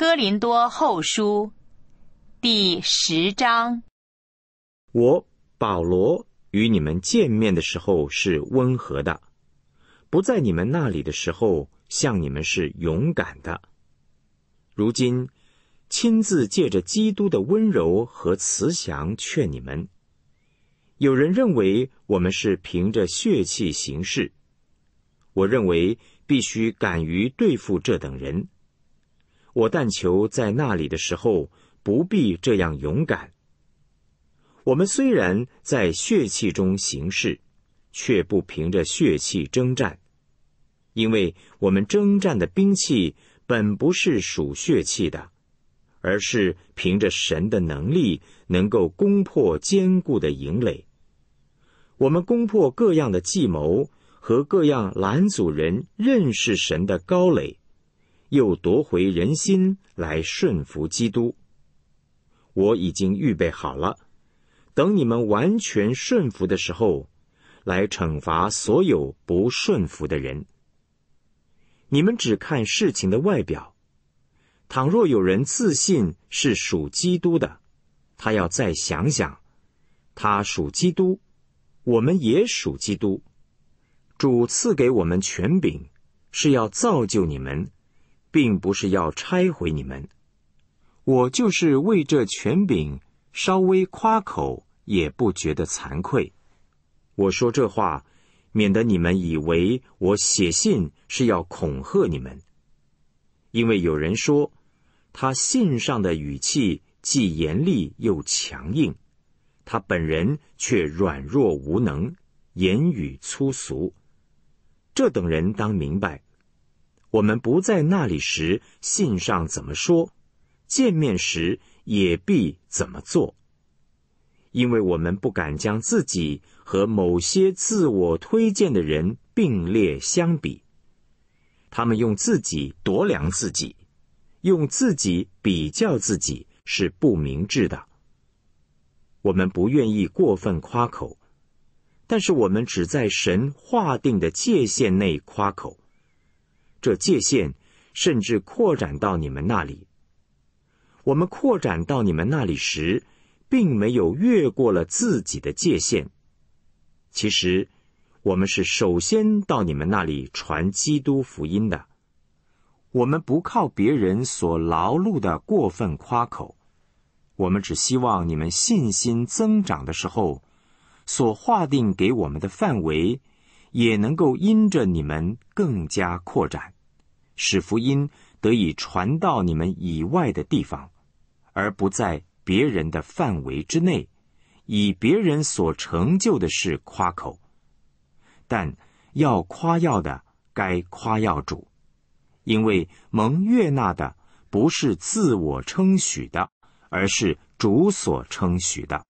《哥林多后书》第十章，我保罗与你们见面的时候是温和的，不在你们那里的时候向你们是勇敢的。如今亲自借着基督的温柔和慈祥劝你们。有人认为我们是凭着血气行事，我认为必须敢于对付这等人。我但求在那里的时候不必这样勇敢。我们虽然在血气中行事，却不凭着血气征战，因为我们征战的兵器本不是属血气的，而是凭着神的能力，能够攻破坚固的营垒。我们攻破各样的计谋和各样拦阻人认识神的高垒。又夺回人心来顺服基督。我已经预备好了，等你们完全顺服的时候，来惩罚所有不顺服的人。你们只看事情的外表。倘若有人自信是属基督的，他要再想想，他属基督，我们也属基督。主赐给我们权柄，是要造就你们。并不是要拆毁你们，我就是为这权柄稍微夸口，也不觉得惭愧。我说这话，免得你们以为我写信是要恐吓你们。因为有人说，他信上的语气既严厉又强硬，他本人却软弱无能，言语粗俗。这等人当明白。我们不在那里时，信上怎么说；见面时也必怎么做。因为我们不敢将自己和某些自我推荐的人并列相比，他们用自己度量自己，用自己比较自己是不明智的。我们不愿意过分夸口，但是我们只在神划定的界限内夸口。这界限甚至扩展到你们那里。我们扩展到你们那里时，并没有越过了自己的界限。其实，我们是首先到你们那里传基督福音的。我们不靠别人所劳碌的过分夸口，我们只希望你们信心增长的时候，所划定给我们的范围。也能够因着你们更加扩展，使福音得以传到你们以外的地方，而不在别人的范围之内，以别人所成就的事夸口。但要夸耀的，该夸耀主，因为蒙悦纳的不是自我称许的，而是主所称许的。